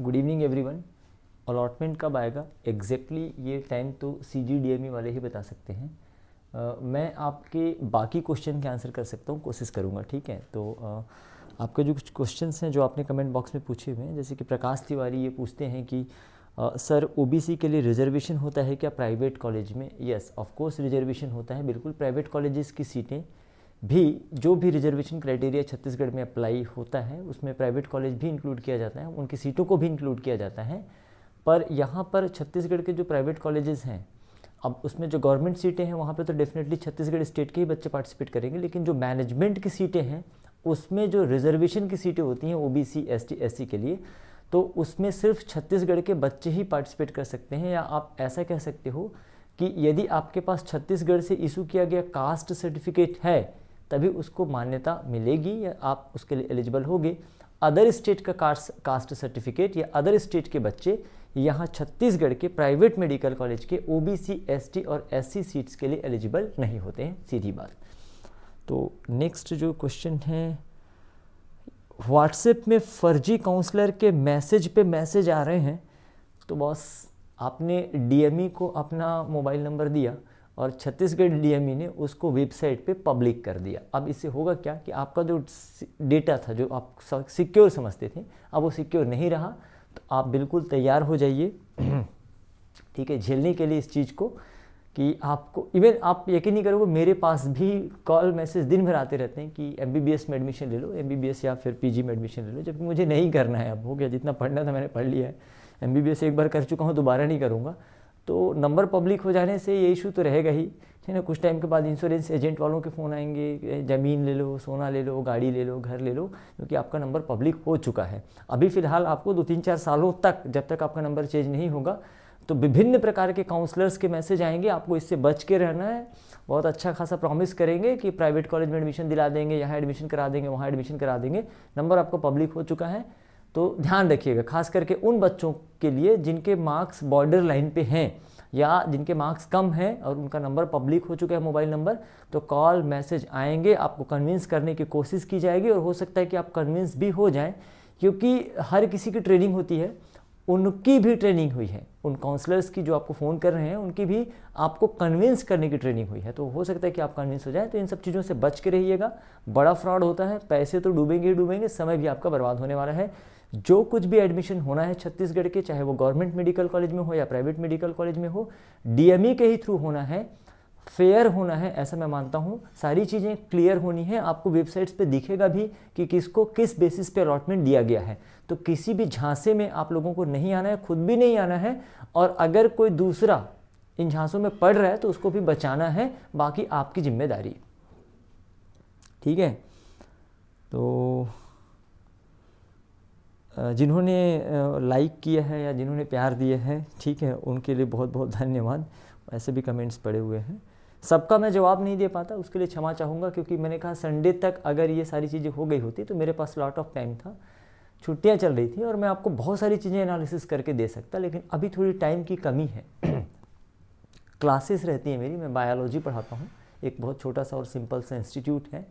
Good evening everyone allotment कब आएगा exactly exactly ये टाइम तो सी जी डी एम ई वाले ही बता सकते हैं आ, मैं आपके बाकी क्वेश्चन के आंसर कर सकता हूँ कोशिश करूँगा ठीक है तो आ, आपके जो कुछ क्वेश्चन हैं जो आपने कमेंट बॉक्स में पूछे हुए हैं जैसे कि प्रकाश तिवारी ये पूछते हैं कि आ, सर सी के लिए रिजर्वेशन होता है क्या प्राइवेट कॉलेज में यस ऑफकोर्स रिजर्वेशन होता है बिल्कुल प्राइवेट कॉलेज़ की सीटें भी जो भी रिजर्वेशन क्राइटेरिया छत्तीसगढ़ में अप्लाई होता है उसमें प्राइवेट कॉलेज भी इंक्लूड किया जाता है उनकी सीटों को भी इंक्लूड किया जाता है पर यहाँ पर छत्तीसगढ़ के जो प्राइवेट कॉलेजेस हैं अब उसमें जो गवर्नमेंट सीटें हैं वहाँ पे तो डेफिनेटली छत्तीसगढ़ स्टेट के ही बच्चे पार्टिसिपेट करेंगे लेकिन जो मैनेजमेंट की सीटें हैं उसमें जो रिजर्वेशन की सीटें होती हैं O B C S T S C के लिए तो उसमें सिर्फ छत्तीसगढ़ के बच्चे ही पार्टिसिपेट कर सकते हैं या आप ऐसा कह सकते हो कि यदि आपके पास छत्तीसगढ़ से इशू किया गया कास्ट सर्टिफिकेट है तभी उसको मान्यता मिलेगी या आप उसके लिए एलिजिबल होगे अदर स्टेट का कास्ट सर्टिफिकेट या अदर स्टेट के बच्चे यहाँ छत्तीसगढ़ के प्राइवेट मेडिकल कॉलेज के O B C S T और एस सी सीट्स के लिए एलिजिबल नहीं होते हैं सीधी बात तो नेक्स्ट जो क्वेश्चन है व्हाट्सएप में फर्जी काउंसलर के मैसेज पे मैसेज आ रहे हैं तो बॉस आपने डीएमई e को अपना मोबाइल नंबर दिया और छत्तीसगढ़ डीएमई e ने उसको वेबसाइट पे पब्लिक कर दिया अब इससे होगा क्या कि आपका जो डेटा था जो आप सिक्योर समझते थे अब वो सिक्योर नहीं रहा तो आप बिल्कुल तैयार हो जाइए ठीक है झेलने के लिए इस चीज़ को कि आपको इवन आप यकीन नहीं करोगे मेरे पास भी कॉल मैसेज दिन भर आते रहते हैं कि एम में एडमिशन ले लो एम या फिर पी में एडमिशन ले लो जबकि मुझे नहीं करना है अब हो गया जितना पढ़ना था मैंने पढ़ लिया है एम एक बार कर चुका हूँ दोबारा नहीं करूँगा तो नंबर पब्लिक हो जाने से ये इशू तो रहेगा ही ठीक है ना कुछ टाइम के बाद इंश्योरेंस एजेंट वालों के फ़ोन आएंगे ज़मीन ले लो सोना ले लो गाड़ी ले लो घर ले लो क्योंकि आपका नंबर पब्लिक हो चुका है अभी फ़िलहाल आपको दो तीन चार सालों तक जब तक आपका नंबर चेंज नहीं होगा तो विभिन्न प्रकार के काउंसलर्स के मैसेज आएंगे आपको इससे बच के रहना है बहुत अच्छा खासा प्रॉमिस करेंगे कि प्राइवेट कॉलेज में एडमिशन दिला देंगे यहाँ एडमिशन करा देंगे वहाँ एडमिशन करा देंगे नंबर आपका पब्लिक हो चुका है तो ध्यान रखिएगा खास करके उन बच्चों के लिए जिनके मार्क्स बॉर्डर लाइन पे हैं या जिनके मार्क्स कम हैं और उनका नंबर पब्लिक हो चुका है मोबाइल नंबर तो कॉल मैसेज आएंगे आपको कन्विंस करने की कोशिश की जाएगी और हो सकता है कि आप कन्विंस भी हो जाएं क्योंकि हर किसी की ट्रेनिंग होती है उनकी भी ट्रेनिंग हुई है उन काउंसलर्स की जो आपको फ़ोन कर रहे हैं उनकी भी आपको कन्विंस करने की ट्रेनिंग हुई है तो हो सकता है कि आप कन्विंस हो जाए तो इन सब चीज़ों से बच के रहिएगा बड़ा फ्रॉड होता है पैसे तो डूबेंगे ही डूबेंगे समय भी आपका बर्बाद होने वाला है जो कुछ भी एडमिशन होना है छत्तीसगढ़ के चाहे वो गवर्नमेंट मेडिकल कॉलेज में हो या प्राइवेट मेडिकल कॉलेज में हो डीएमई e के ही थ्रू होना है फेयर होना है ऐसा मैं मानता हूँ सारी चीज़ें क्लियर होनी है आपको वेबसाइट्स पे दिखेगा भी कि किसको किस बेसिस पे अलॉटमेंट दिया गया है तो किसी भी झांसे में आप लोगों को नहीं आना है खुद भी नहीं आना है और अगर कोई दूसरा इन झांसों में पड़ रहा है तो उसको भी बचाना है बाकी आपकी जिम्मेदारी ठीक है तो जिन्होंने लाइक किया है या जिन्होंने प्यार दिया है ठीक है उनके लिए बहुत बहुत धन्यवाद ऐसे भी कमेंट्स पड़े हुए हैं सबका मैं जवाब नहीं दे पाता उसके लिए क्षमा चाहूँगा क्योंकि मैंने कहा संडे तक अगर ये सारी चीज़ें हो गई होती तो मेरे पास लॉट ऑफ टाइम था छुट्टियाँ चल रही थी और मैं आपको बहुत सारी चीज़ें एनालिसिस करके दे सकता लेकिन अभी थोड़ी टाइम की कमी है क्लासेस रहती हैं मेरी मैं बायोलॉजी पढ़ाता हूँ एक बहुत छोटा सा और सिंपल सा इंस्टीट्यूट है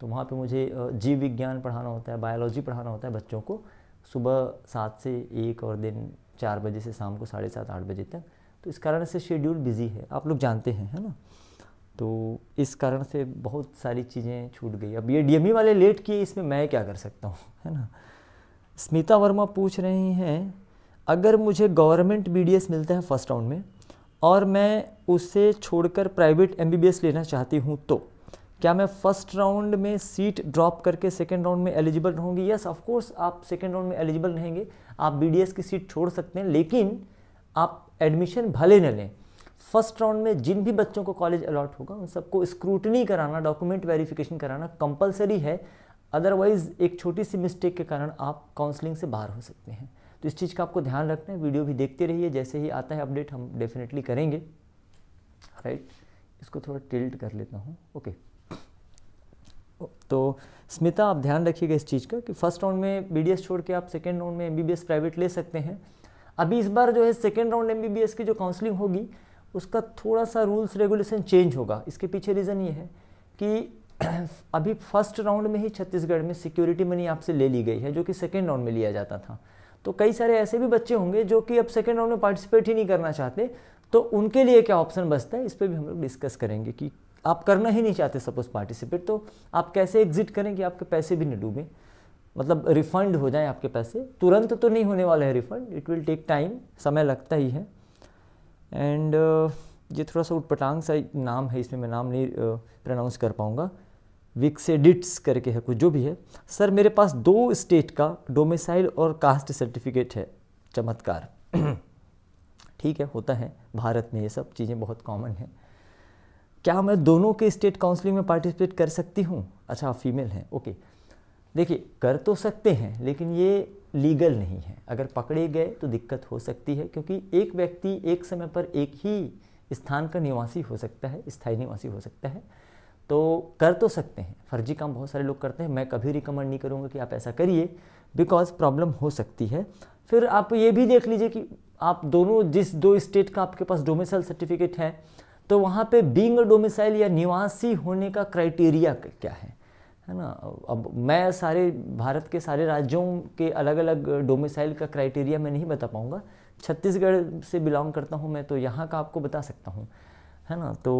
तो वहाँ पे मुझे जीव विज्ञान पढ़ाना होता है बायोलॉजी पढ़ाना होता है बच्चों को सुबह सात से एक और दिन चार बजे से शाम को साढ़े सात आठ बजे तक तो इस कारण से शेड्यूल बिज़ी है आप लोग जानते हैं है ना तो इस कारण से बहुत सारी चीज़ें छूट गई अब ये डीएमई e वाले लेट किए इसमें मैं क्या कर सकता हूँ है ना स्मिता वर्मा पूछ रही हैं अगर मुझे गवर्नमेंट बी मिलता है फर्स्ट राउंड में और मैं उसे छोड़कर प्राइवेट एमबीबीएस लेना चाहती हूँ तो क्या मैं फर्स्ट राउंड में सीट ड्रॉप करके सेकेंड राउंड में एलिजिबल रहूँगी यस ऑफकोर्स आप सेकेंड राउंड में एलिजिबल रहेंगे आप बी की सीट छोड़ सकते हैं लेकिन आप एडमिशन भले न लें फर्स्ट राउंड में जिन भी बच्चों को कॉलेज अलॉट होगा उन सबको स्क्रूटनी कराना डॉक्यूमेंट वेरिफिकेशन कराना कंपलसरी है अदरवाइज़ एक छोटी सी मिस्टेक के कारण आप काउंसलिंग से बाहर हो सकते हैं तो इस चीज़ का आपको ध्यान रखना है वीडियो भी देखते रहिए जैसे ही आता है अपडेट हम डेफिनेटली करेंगे राइट right? इसको थोड़ा टिल्ट कर लेता हूँ ओके okay. तो स्मिता आप ध्यान रखिएगा इस चीज़ का कि फर्स्ट राउंड में बी छोड़ के आप सेकेंड राउंड में एम प्राइवेट ले सकते हैं अभी इस बार जो है सेकेंड राउंड एम की जो काउंसलिंग होगी उसका थोड़ा सा रूल्स रेगुलेशन चेंज होगा इसके पीछे रीज़न ये है कि अभी फर्स्ट राउंड में ही छत्तीसगढ़ में सिक्योरिटी मनी आपसे ले ली गई है जो कि सेकेंड राउंड में लिया जाता था तो कई सारे ऐसे भी बच्चे होंगे जो कि अब सेकेंड राउंड में पार्टिसिपेट ही नहीं करना चाहते तो उनके लिए क्या ऑप्शन बचता है इस पर भी हम लोग डिस्कस करेंगे कि आप करना ही नहीं चाहते सपोज पार्टिसिपेट तो आप कैसे एग्जिट करें कि आपके पैसे भी नहीं डूबें मतलब रिफंड हो जाए आपके पैसे तुरंत तो नहीं होने वाला है refund it will take time समय लगता ही है एंड uh, ये थोड़ा सा उटपटांग सा नाम है इसमें मैं नाम नहीं uh, प्रनाउंस कर पाऊँगा विक्सेडिट्स करके है कुछ जो भी है सर मेरे पास दो स्टेट का डोमिसाइल और कास्ट सर्टिफिकेट है चमत्कार ठीक है होता है भारत में ये सब चीज़ें बहुत कॉमन हैं क्या मैं दोनों के स्टेट काउंसलिंग में पार्टिसिपेट कर सकती हूँ अच्छा आप फीमेल हैं ओके देखिए कर तो सकते हैं लेकिन ये लीगल नहीं है अगर पकड़े गए तो दिक्कत हो सकती है क्योंकि एक व्यक्ति एक समय पर एक ही स्थान का निवासी हो सकता है स्थायी निवासी हो सकता है तो कर तो सकते हैं फर्जी काम बहुत सारे लोग करते हैं मैं कभी रिकमेंड नहीं करूँगा कि आप ऐसा करिए बिकॉज प्रॉब्लम हो सकती है फिर आप ये भी देख लीजिए कि आप दोनों जिस दो स्टेट का आपके पास डोमिसल सर्टिफिकेट है तो वहाँ पे बींग डोमिसाइल या निवासी होने का क्राइटेरिया क्या है है ना अब मैं सारे भारत के सारे राज्यों के अलग अलग डोमिसाइल का क्राइटेरिया मैं नहीं बता पाऊँगा छत्तीसगढ़ से बिलोंग करता हूँ मैं तो यहाँ का आपको बता सकता हूँ है ना तो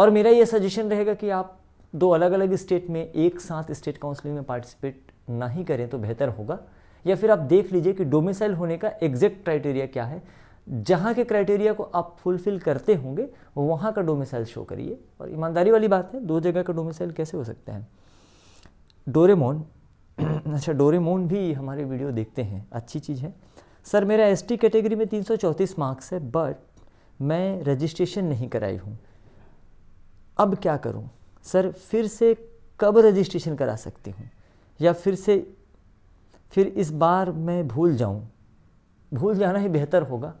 और मेरा ये सजेशन रहेगा कि आप दो अलग अलग स्टेट में एक साथ स्टेट काउंसिलिंग में पार्टिसिपेट ना ही करें तो बेहतर होगा या फिर आप देख लीजिए कि डोमिसाइल होने का एग्जैक्ट क्राइटेरिया क्या है जहाँ के क्राइटेरिया को आप फुलफिल करते होंगे वहाँ का डोमिसाइल शो करिए और ईमानदारी वाली बात है दो जगह का डोमिसाइल कैसे हो सकता है डोरेमोन अच्छा डोरेमोन भी हमारे वीडियो देखते हैं अच्छी चीज़ है सर मेरा एस कैटेगरी में तीन मार्क्स है बट मैं रजिस्ट्रेशन नहीं कराई हूँ अब क्या करूँ सर फिर से कब रजिस्ट्रेशन करा सकती हूँ या फिर से फिर इस बार मैं भूल जाऊँ भूल जाना ही बेहतर होगा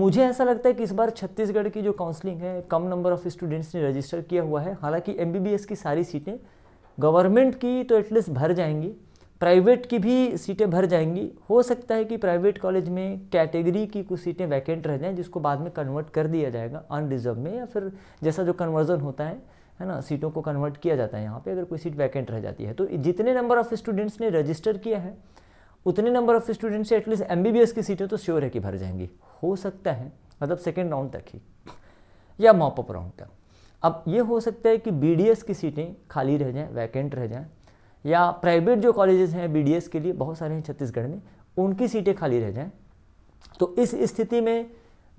मुझे ऐसा लगता है कि इस बार छत्तीसगढ़ की जो काउंसलिंग है कम नंबर ऑफ स्टूडेंट्स ने रजिस्टर किया हुआ है हालांकि एम की सारी सीटें गवर्नमेंट की तो एटलीस्ट भर जाएंगी प्राइवेट की भी सीटें भर जाएंगी हो सकता है कि प्राइवेट कॉलेज में कैटेगरी की कुछ सीटें वैकेंट रह जाएं जिसको बाद में कन्वर्ट कर दिया जाएगा अनरिजर्व में या फिर जैसा जो कन्वर्जन होता है है ना सीटों को कन्वर्ट किया जाता है यहाँ पे अगर कोई सीट वैकेंट रह जाती है तो जितने नंबर ऑफ स्टूडेंट्स ने रजिस्टर किया है उतने नंबर ऑफ स्टूडेंट्स से एटलीस्ट एम की सीटें तो श्योर है कि भर जाएंगी हो सकता है मतलब सेकेंड राउंड तक ही या मॉपअप राउंड तक अब ये हो सकता है कि बी की सीटें खाली रह जाएँ वैकेंट रह जाएँ या प्राइवेट जो कॉलेजेस हैं बी के लिए बहुत सारे हैं छत्तीसगढ़ में उनकी सीटें खाली रह जाएँ तो इस स्थिति में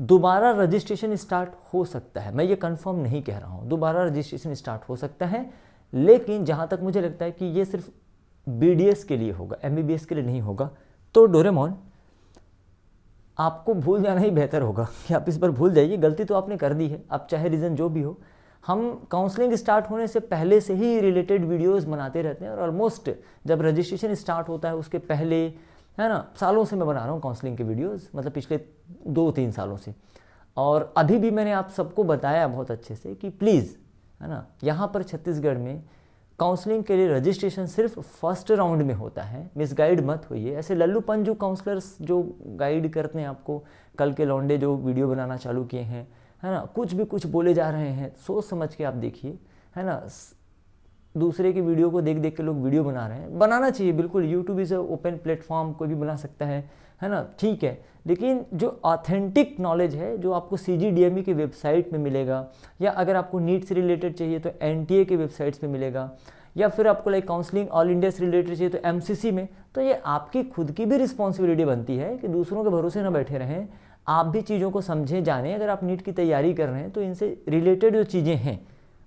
दोबारा रजिस्ट्रेशन स्टार्ट हो सकता है मैं ये कंफर्म नहीं कह रहा हूँ दोबारा रजिस्ट्रेशन स्टार्ट हो सकता है लेकिन जहाँ तक मुझे लगता है कि ये सिर्फ बी के लिए होगा एम के लिए नहीं होगा तो डोरेमोन आपको भूल जाना ही बेहतर होगा कि आप इस पर भूल जाइए गलती तो आपने कर दी है आप चाहे रीज़न जो भी हो हम काउंसलिंग स्टार्ट होने से पहले से ही रिलेटेड वीडियोस बनाते रहते हैं और ऑलमोस्ट जब रजिस्ट्रेशन स्टार्ट होता है उसके पहले है ना सालों से मैं बना रहा हूँ काउंसलिंग के वीडियोस मतलब पिछले दो तीन सालों से और अभी भी मैंने आप सबको बताया बहुत अच्छे से कि प्लीज़ है ना यहाँ पर छत्तीसगढ़ में काउंसलिंग के लिए रजिस्ट्रेशन सिर्फ फर्स्ट राउंड में होता है मिस गाइड मत होइए ऐसे लल्लूपन जो काउंसलर्स जो गाइड करते हैं आपको कल के लौंडे जो वीडियो बनाना चालू किए हैं है ना कुछ भी कुछ बोले जा रहे हैं सोच समझ के आप देखिए है ना दूसरे की वीडियो को देख देख के लोग वीडियो बना रहे हैं बनाना चाहिए बिल्कुल यूट्यूब इज़ ओपन प्लेटफॉर्म कोई भी बना सकता है है ना ठीक है लेकिन जो ऑथेंटिक नॉलेज है जो आपको सी जी e की वेबसाइट में मिलेगा या अगर आपको नीट से रिलेटेड चाहिए तो एन टी के वेबसाइट्स पर मिलेगा या फिर आपको लाइक काउंसलिंग ऑल इंडिया से रिलेटेड चाहिए तो एम में तो ये आपकी खुद की भी रिस्पॉन्सिबिलिटी बनती है कि दूसरों के भरोसे ना बैठे रहें आप भी चीज़ों को समझें जानें अगर आप नीट की तैयारी कर रहे हैं तो इनसे रिलेटेड जो चीज़ें हैं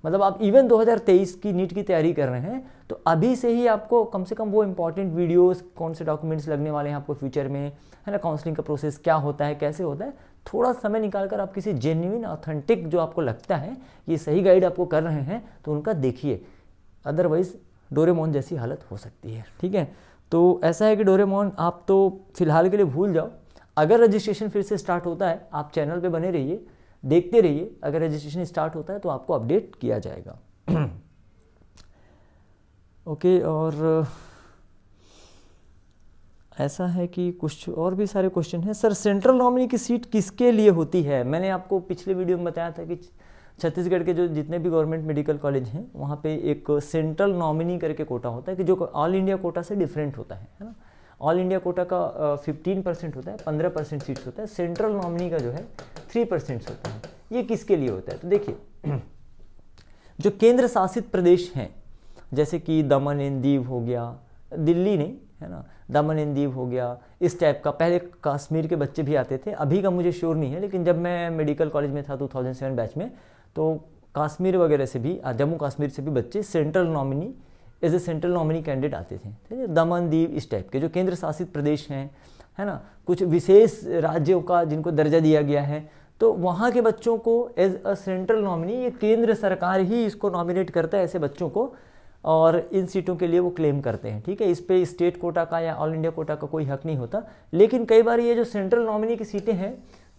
मतलब आप इवन 2023 की नीट की तैयारी कर रहे हैं तो अभी से ही आपको कम से कम वो इंपॉर्टेंट वीडियोस कौन से डॉक्यूमेंट्स लगने वाले हैं आपको फ्यूचर में है ना काउंसलिंग का प्रोसेस क्या होता है कैसे होता है थोड़ा समय निकाल कर आप किसी जेन्यून ऑथेंटिक जो आपको लगता है ये सही गाइड आपको कर रहे हैं तो उनका देखिए अदरवाइज़ डोरेमोन जैसी हालत हो सकती है ठीक है तो ऐसा है कि डोरेमोन आप तो फिलहाल के लिए भूल जाओ अगर रजिस्ट्रेशन फिर से स्टार्ट होता है आप चैनल पे बने रहिए देखते रहिए अगर रजिस्ट्रेशन स्टार्ट होता है तो आपको अपडेट किया जाएगा ओके और ऐसा है कि कुछ और भी सारे क्वेश्चन हैं सर सेंट्रल नॉमिनी की सीट किसके लिए होती है मैंने आपको पिछले वीडियो में बताया था कि छत्तीसगढ़ के जो जितने भी गवर्नमेंट मेडिकल कॉलेज हैं वहाँ पे एक सेंट्रल नॉमिनी करके कोटा होता है कि जो ऑल इंडिया कोटा से डिफरेंट होता है है ना ऑल इंडिया कोटा का फिफ्टीन परसेंट होता है पंद्रह परसेंट सीट्स होता है सेंट्रल नॉमिनी का जो है थ्री परसेंट होता है ये किसके लिए होता है तो देखिए जो केंद्र शासित प्रदेश हैं जैसे कि दमन एंड दीव हो गया दिल्ली नहीं है ना दमन एंड दीव हो गया इस टाइप का पहले कश्मीर के बच्चे भी आते थे अभी का मुझे श्योर नहीं है लेकिन जब मैं मेडिकल कॉलेज में था 2007 बैच में तो कश्मीर वगैरह से भी जम्मू कश्मीर से भी बच्चे central nominee as a central nominee candidate आते थे दमन दीव इस टाइप के जो केंद्र शासित प्रदेश हैं है ना कुछ विशेष राज्यों का जिनको दर्जा दिया गया है तो वहाँ के बच्चों को एज अ सेंट्रल नॉमिनी ये केंद्र सरकार ही इसको नॉमिनेट करता है ऐसे बच्चों को और इन सीटों के लिए वो क्लेम करते हैं ठीक है इस पर स्टेट कोटा का या ऑल इंडिया कोटा का कोई हक नहीं होता लेकिन कई बार ये जो सेंट्रल नॉमिनी की सीटें हैं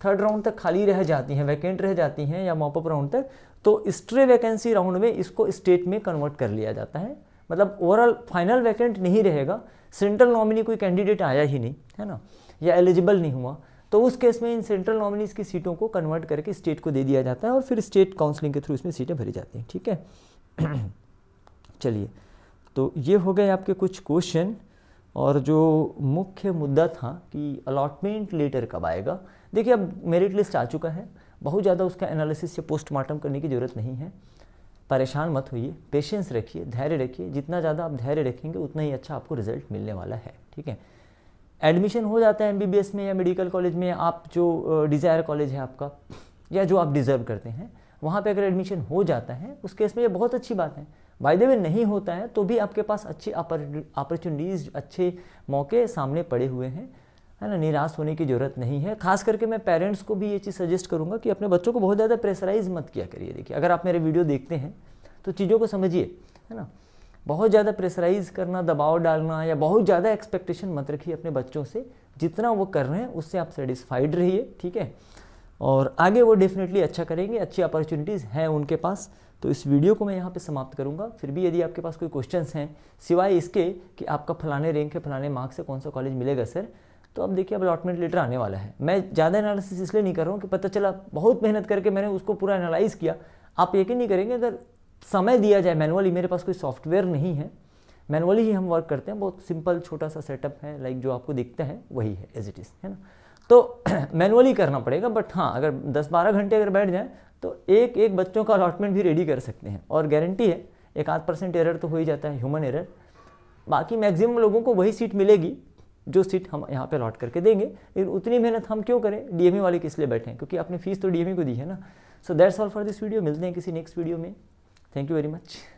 थर्ड राउंड तक खाली रह जाती हैं वैकेंट रह जाती हैं या मॉपअप राउंड तक तो स्ट्रे वैकेंसी राउंड में इसको स्टेट में कन्वर्ट कर लिया जाता है मतलब ओवरऑल फाइनल वैकेंट नहीं रहेगा सेंट्रल नॉमिनी कोई कैंडिडेट आया ही नहीं है ना या एलिजिबल नहीं हुआ तो उस केस में इन सेंट्रल नॉमिनीज की सीटों को कन्वर्ट करके स्टेट को दे दिया जाता है और फिर स्टेट काउंसलिंग के थ्रू इसमें सीटें भरी जाती हैं ठीक है चलिए तो ये हो गए आपके कुछ क्वेश्चन और जो मुख्य मुद्दा था कि अलॉटमेंट लेटर कब आएगा देखिए अब मेरिट लिस्ट आ चुका है बहुत ज़्यादा उसका एनालिसिस या पोस्टमार्टम करने की ज़रूरत नहीं है परेशान मत होइए पेशेंस रखिए धैर्य रखिए जितना ज़्यादा आप धैर्य रखेंगे उतना ही अच्छा आपको रिजल्ट मिलने वाला है ठीक है एडमिशन हो जाता है एम में या मेडिकल कॉलेज में आप जो डिज़ायर कॉलेज है आपका या जो आप डिज़र्व करते हैं वहाँ पे अगर एडमिशन हो जाता है उस केस में ये बहुत अच्छी बात है बाय द नहीं होता है तो भी आपके पास अच्छी अपॉर्चुनिटीज़ अच्छे मौके सामने पड़े हुए हैं है ना निराश होने की ज़रूरत नहीं है खास करके मैं पेरेंट्स को भी ये चीज़ सजेस्ट करूँगा कि अपने बच्चों को बहुत ज़्यादा प्रेशराइज मत किया करिए देखिए अगर आप मेरे वीडियो देखते हैं तो चीज़ों को समझिए है ना बहुत ज़्यादा प्रेशराइज करना दबाव डालना या बहुत ज़्यादा एक्सपेक्टेशन मत रखिए अपने बच्चों से जितना वो कर रहे हैं उससे आप सेटिस्फाइड रहिए ठीक है और आगे वो डेफिनेटली अच्छा करेंगे अच्छी अपॉर्चुनिटीज़ हैं उनके पास तो इस वीडियो को मैं यहाँ पे समाप्त करूँगा फिर भी यदि आपके पास कोई क्वेश्चंस हैं सिवाय इसके कि आपका फलाने रैंक है फलाने मार्क्स से कौन सा कॉलेज मिलेगा सर तो अब देखिए अब अलॉटमेंट लेटर आने वाला है मैं ज़्यादा एनालिसिस इसलिए नहीं कर रहा हूँ कि पता चला बहुत मेहनत करके मैंने उसको पूरा एनालाइज किया आप यकीन नहीं करेंगे अगर समय दिया जाए मैनुअली मेरे पास कोई सॉफ्टवेयर नहीं है मैनुअली ही हम वर्क करते हैं बहुत सिंपल छोटा सा सेटअप है लाइक जो आपको दिखते हैं वही है एज इट इज़ है ना तो मैनुअली करना पड़ेगा बट हाँ अगर 10-12 घंटे अगर बैठ जाएँ तो एक एक बच्चों का अलॉटमेंट भी रेडी कर सकते हैं और गारंटी है एक आध परसेंट एरर तो हो ही जाता है ह्यूमन एरर बाकी मैक्सिमम लोगों को वही सीट मिलेगी जो सीट हम यहाँ पे अलॉट करके देंगे लेकिन उतनी मेहनत हम क्यों करें डीएमई e वाले किस लिए बैठे हैं क्योंकि अपनी फीस तो डीएमई e को दी है ना so that's all for this video मिलते हैं किसी नेक्स्ट वीडियो में थैंक यू वेरी मच